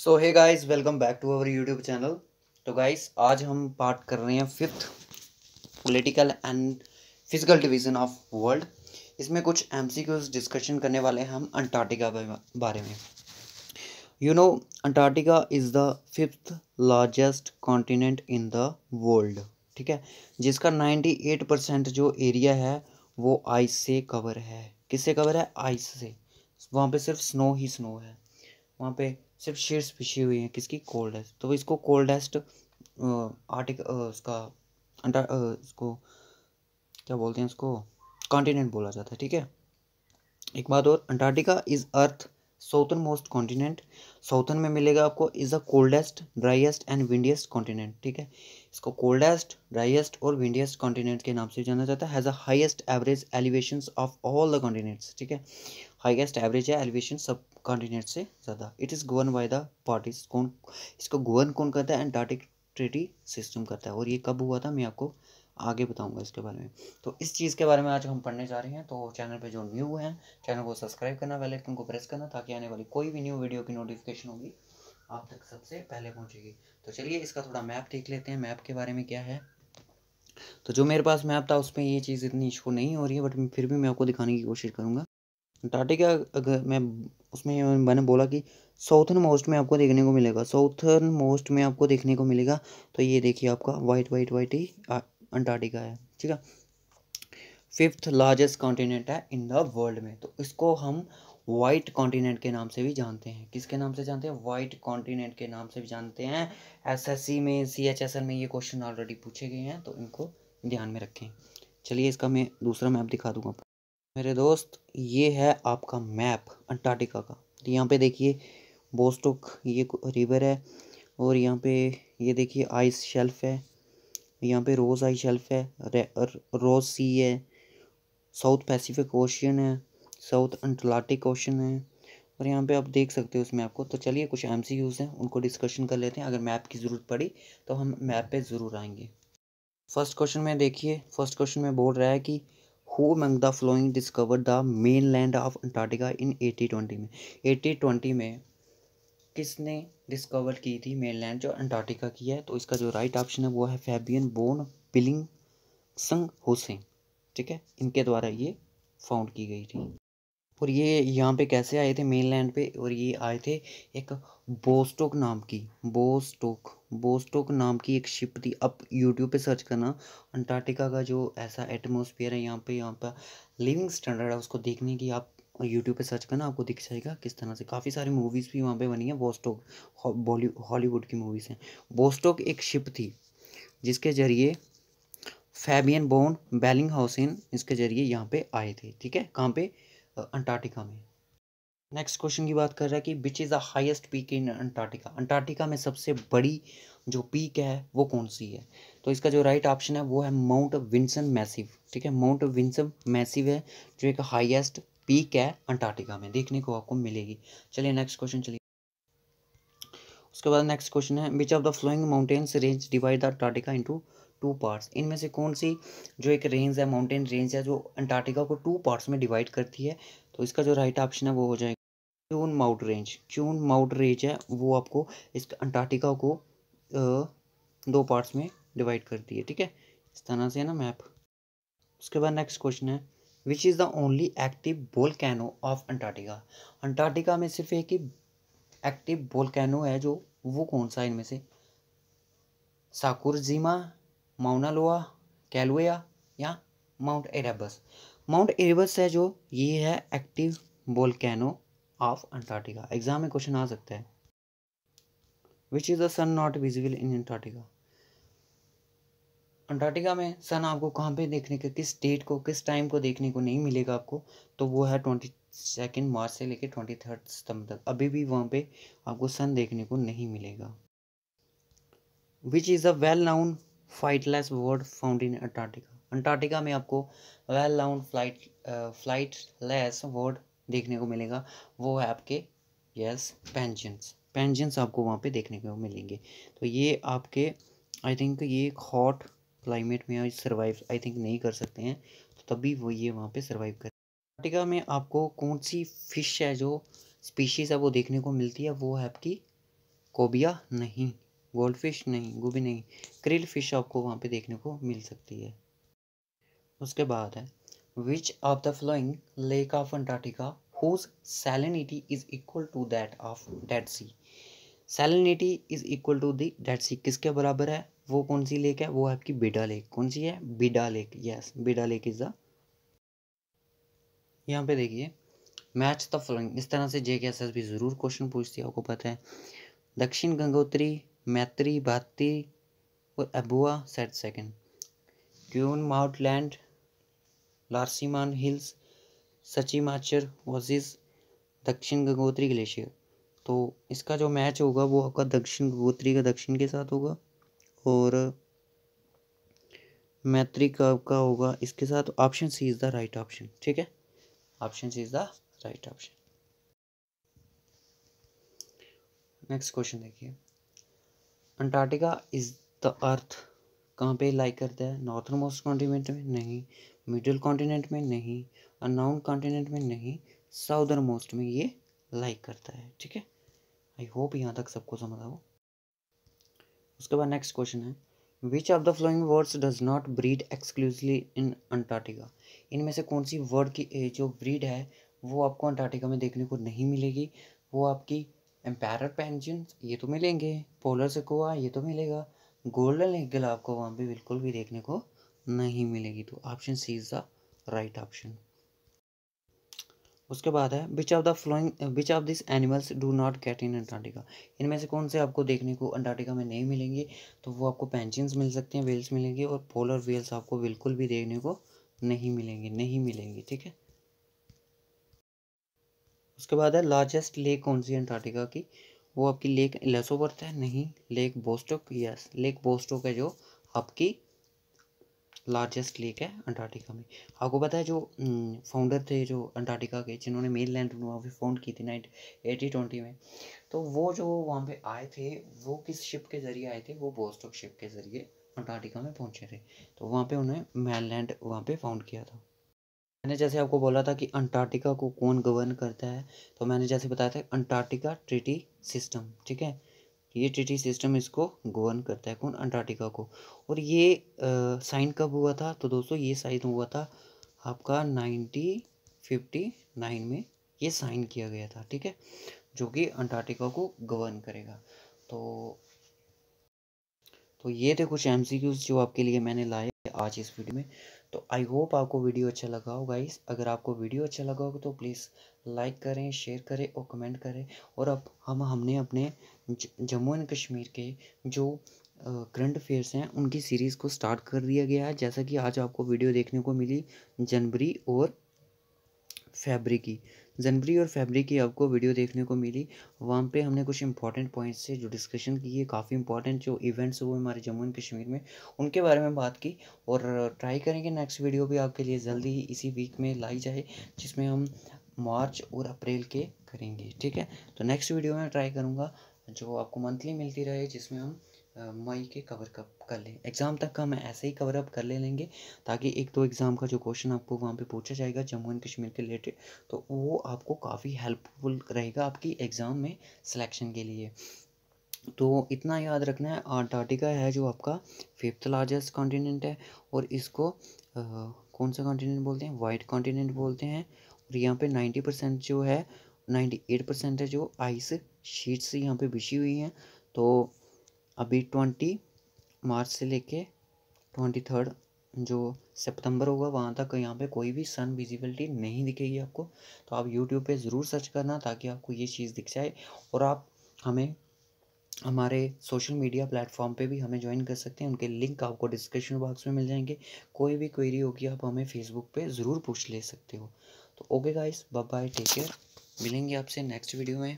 so hey guys welcome back to our YouTube channel तो guys आज हम बात कर रहे हैं fifth political and physical division of world इसमें कुछ एम डिस्कशन करने वाले हैं हम अंटार्कटिका के बारे में you know Antarctica is the fifth largest continent in the world ठीक है जिसका एट परसेंट जो एरिया है वो आइस से कवर है किससे कवर है आइस से वहाँ पर सिर्फ स्नो ही स्नो है वहाँ पे सिर्फ शीट्स बिछी हुई हैं किसकी कोल्डेस्ट तो इसको कोल्डेस्ट आर्टिक उसका अंडर इसको क्या बोलते हैं उसको कॉन्टिनेंट बोला जाता है ठीक है एक बात और Antarctica is earth southern most continent southern में मिलेगा आपको is the coldest driest and windiest continent ठीक है इसको कोल्डेस्ट ड्राइएस्ट और विंडियस्ट कॉन्टिनेंट के नाम से जाना जाता है has the highest average elevation of all the continents ठीक है हाइएस्ट एवरेज है एलिवेशन सब कॉन्टिनेंट से ज़्यादा it is governed by the parties कौन इसको गोवन कौन करता है एंटार्टिक ट्रेटी सिस्टम करता है और ये कब हुआ था मैं आपको आगे बताऊंगा इसके बारे में तो इस चीज़ के बारे में आज हम पढ़ने जा रहे हैं तो चैनल पे जो न्यू हैं चैनल को सब्सक्राइब करना वाले को प्रेस करना ताकि आने वाली कोई भी न्यू वीडियो की नोटिफिकेशन होगी आप तक सबसे पहले पहुंचेगी तो चलिए इसका थोड़ा मैप देख लेते हैं मैप के बारे में क्या है तो जो मेरे पास मैप था उसमें ये चीज़ इतनी इशू नहीं हो रही है बट फिर भी मैं आपको दिखाने की कोशिश करूँगा अंटार्टिका अगर मैं उसमें मैंने बोला कि साउथर्न मोस्ट में आपको देखने को मिलेगा साउथर्न मोस्ट में आपको देखने को मिलेगा तो ये देखिए आपका वाइट वाइट वाइट ही अंटार्टिका है ठीक है फिफ्थ लार्जेस्ट कॉन्टिनेंट है इन द वर्ल्ड में तो इसको हम वाइट कॉन्टिनेंट के नाम से भी जानते हैं किसके नाम से जानते हैं वाइट कॉन्टिनेंट के नाम से भी जानते हैं एसएससी में सीएचएसएल में ये क्वेश्चन ऑलरेडी पूछे गए हैं तो इनको ध्यान में रखें चलिए इसका मैं दूसरा मैप दिखा दूंगा मेरे दोस्त ये है आपका मैप अंटार्कटिका का तो यहाँ पे देखिए बोस्टोक ये रिवर है और यहाँ पे ये देखिए आइस शेल्फ है यहाँ पे रोज़ आइस शेल्फ है रोज़ सी है साउथ पैसिफिक ओशन है साउथ अंटार्कटिक ओशन है और यहाँ पे आप देख सकते हो उस मैप को तो चलिए कुछ एम सी यूज़ हैं उनको डिस्कशन कर लेते हैं अगर मैप की ज़रूरत पड़ी तो हम मैप पर ज़रूर आएँगे फर्स्ट क्वेश्चन में देखिए फर्स्ट क्वेश्चन में बोल रहा है कि who among the following discover the main land of Antarctica in twenty में ट्वेंटी में किसने डिस्कवर की थी मेन लैंड जो अंटार्कटिका की है तो इसका जो राइट ऑप्शन है वो है फैबियन बोन पिलिंग संग हुसैन ठीक है इनके द्वारा ये फाउंड की गई थी और ये यहाँ पे कैसे आए थे मेन लैंड पे और ये आए थे एक बोस्टोक नाम की बोस्टोक बोस्टोक नाम की एक शिप थी अब यूट्यूब पे सर्च करना अंटार्कटिका का जो ऐसा एटमोसफियर है यहाँ पे यहाँ पर लिविंग स्टैंडर्ड है उसको देखने की आप यूट्यूब पे सर्च करना आपको दिख जाएगा किस तरह से काफ़ी सारी मूवीज़ भी वहाँ पे बनी है बोस्टोक हॉलीवुड की मूवीज़ हैं बोस्टोक एक शिप थी जिसके ज़रिए फैबियन बोन बैलिंग हाउसिन इसके ज़रिए यहाँ पे आए थे ठीक है कहाँ पे अंटार्कटिका में नेक्स्ट क्वेश्चन की बात कर रहा है कि which is the highest peak in Antarctica Antarctica में सबसे बड़ी जो पीक है वो कौन सी है तो इसका जो राइट right ऑप्शन है वो है माउंट विंसन मैसिव ठीक है माउंट विंसन मैसिव है जो एक हाईएस्ट पीक है अंटार्कटिका में देखने को आपको मिलेगी चलिए नेक्स्ट क्वेश्चन चलिए उसके बाद नेक्स्ट क्वेश्चन है which of the following mountains range divide the Antarctica into two parts इनमें से कौन सी जो एक रेंज है माउंटेन रेंज है जो अंटार्कटिका को टू पार्ट्स में डिवाइड करती है तो इसका जो राइट right ऑप्शन है वो हो जाएगा Queen Maud range Queen Maud range है वो आपको इस अंटार्कटिका को दो पार्ट्स में डिवाइड करती है ठीक है इस तरह से है ना मैप उसके बाद नेक्स्ट क्वेश्चन है which is the only active volcano of Antarctica Antarctica में सिर्फ एक ही एक्टिव कैनो है जो वो कौन सा इनमें से साकुरजीमा माउनालोआ कैलवेया या माउंट एरेबस माउंट एरेबस है जो ये है active volcano of Antarctica exam में क्वेश्चन आ सकता है which is the sun not visible in Antarctica Antarctica में सन आपको कहाँ पे देखने के किस डेट को किस टाइम को देखने को नहीं मिलेगा आपको तो वो है ट्वेंटी सेकेंड मार्च से लेकर ट्वेंटी थर्ड सितंबर तक अभी भी वहाँ पे आपको सन देखने को नहीं मिलेगा which is a well known flightless bird found in Antarctica Antarctica में आपको well known flight flightless bird देखने को मिलेगा वो है आपके यस पेंशंस पेंशंस आपको वहाँ पे देखने को मिलेंगे तो ये आपके आई थिंक ये एक हॉट क्लाइमेट में सर्वाइव आई थिंक नहीं कर सकते हैं तो तभी वो ये वहाँ पे सर्वाइव कर अंटार्टिका में आपको कौन सी फिश है जो स्पीशीज़ है वो देखने को मिलती है वो है आपकी कोबिया नहीं गोल्ड फिश नहीं गोभी नहीं क्रिल फिश आपको वहाँ पे देखने को मिल सकती है उसके बाद है which of the following lake of Antarctica whose salinity is equal to that of Dead Sea salinity is equal to the Dead Sea किसके बराबर है वो कौन सी लेक है वो है आपकी बिडा लेक कौन सी है Vida lake yes Vida lake is the यहाँ पे देखिए मैच द फ्लोइंग इस तरह से जे के एस एस भी ज़रूर क्वेश्चन पूछती है आपको पता है दक्षिण गंगोत्री मैत्री भाती और अबुआ सेट second Queen Maud Land Larsemann Hills Schirmacher वर्सेस दक्षिण गंगोत्री ग्लेशियर तो इसका जो मैच होगा वो आपका दक्षिण गंगोत्री का दक्षिण के साथ होगा और मैत्री का आपका होगा इसके साथ option C is the right option ठीक है option C is the right option next question देखिए अंटार्कटिका इज़ द अर्थ कहाँ पे लाइक करता है नॉर्थन मोस्ट कॉन्टिनेंट में नहीं मिडिल कॉन्टिनेंट में नहीं अनाउंड कॉन्टिनेंट में नहीं साउदर मोस्ट में ये लाइक करता है ठीक है आई होप यहाँ तक सबको समझ आओ उसके बाद नेक्स्ट क्वेश्चन है which of the following birds does not breed exclusively in Antarctica इनमें से कौन सी वर्ड की जो ब्रीड है वो आपको अंटार्कटिका में देखने को नहीं मिलेगी वो आपकी एम्पायर पेंशन ये तो मिलेंगे पोलर सेकोआ ये तो मिलेगा गोल्डन ईगल आपको वहाँ पे बिल्कुल भी देखने को नहीं मिलेगी तो option C is the right option उसके बाद है which of the following which of this animals do not get in Antarctica इनमें से कौन से आपको देखने को अंटार्टिका में नहीं मिलेंगे तो वो आपको पेंचिन्स मिल सकते हैं व्हील्स मिलेंगे और पोलर व्हील्स आपको बिल्कुल भी देखने को नहीं मिलेंगे नहीं मिलेंगे ठीक है उसके बाद है लार्जेस्ट लेक कौन सी अंटार्टिका की वो आपकी लेक लेसोवर्थ है नहीं lake Vostok yes lake Vostok है जो आपकी लार्जेस्ट लेक है अंटार्कटिका में आपको पता है जो फाउंडर थे जो अंटार्कटिका के जिन्होंने मेन लैंड वहाँ पर फाउंड की थी नाइन एटी ट्वेंटी में तो वो जो वहाँ पे आए थे वो किस शिप के ज़रिए आए थे वो बोस्टॉक शिप के ज़रिए अंटार्कटिका में पहुँचे थे तो वहाँ पे उन्हें मैन लैंड वहाँ पर फाउंड किया था मैंने जैसे आपको बोला था कि अंटार्कटिका को कौन गवर्न करता है तो मैंने जैसे बताया था अंटार्कटिका ट्रिटी सिस्टम ठीक है ये ट्रीटी सिस्टम इसको गवर्न करता है कौन अंटार्कटिका को और ये साइन कब हुआ था तो दोस्तों ये साइन हुआ था आपका नाइनटीन फिफ्टी नाइन में ये साइन किया गया था ठीक है जो कि अंटार्कटिका को गवर्न करेगा तो तो ये थे कुछ एम जो आपके लिए मैंने लाए आज इस वीडियो में तो आई होप आपको वीडियो अच्छा लगा होगा इस अगर आपको वीडियो अच्छा लगा होगा तो प्लीज़ लाइक करें शेयर करें और कमेंट करें और अब हम हमने अपने जम्मू एंड कश्मीर के जो करंट अफेयर्स हैं उनकी सीरीज़ को स्टार्ट कर दिया गया है जैसा कि आज आपको वीडियो देखने को मिली जनवरी और फेबरी की जनवरी और फेबरी की आपको वीडियो देखने को मिली वहाँ पे हमने कुछ इंपॉर्टेंट पॉइंट्स से जो डिस्कशन की है काफ़ी इंपॉर्टेंट जो इवेंट्स हुए हमारे जम्मू एंड कश्मीर में उनके बारे में बात की और ट्राई करेंगे नेक्स्ट वीडियो भी आपके लिए जल्दी ही इसी वीक में लाई जाए जिसमें हम मार्च और अप्रैल के करेंगे ठीक है तो नेक्स्ट वीडियो में ट्राई करूँगा जो आपको मंथली मिलती रहे जिसमें हम मई के कवर कप कर लें एग्ज़ाम तक का हम ऐसे ही कवर अप कर ले लेंगे ताकि एक दो एग्ज़ाम का जो क्वेश्चन आपको वहाँ पे पूछा जाएगा जम्मू एंड कश्मीर के रिलेटेड तो वो आपको काफ़ी हेल्पफुल रहेगा आपकी एग्ज़ाम में सिलेक्शन के लिए तो इतना याद रखना है अंटार्कटिका है जो आपका फिफ्थ लार्जेस्ट कॉन्टीनेंट है और इसको आ, कौन सा कॉन्टीनेंट बोलते हैं वाइट कॉन्टीनेंट बोलते हैं और यहाँ पे नाइन्टी परसेंट जो है 98 परसेंट है जो आइस शीट्स यहाँ पे बिछी हुई हैं तो अभी 20 मार्च से लेके 23 जो सितंबर होगा वहाँ तक यहाँ पे कोई भी सन विजिबिलिटी नहीं दिखेगी आपको तो आप यूट्यूब पे ज़रूर सर्च करना ताकि आपको ये चीज़ दिख जाए और आप हमें हमारे सोशल मीडिया प्लेटफॉर्म पे भी हमें ज्वाइन कर सकते हैं उनके लिंक आपको डिस्क्रिप्शन बॉक्स में मिल जाएंगे कोई भी क्वेरी होगी आप हमें फेसबुक पे ज़रूर पूछ ले सकते हो तो okay guys bye bye take care मिलेंगे आपसे नेक्स्ट वीडियो में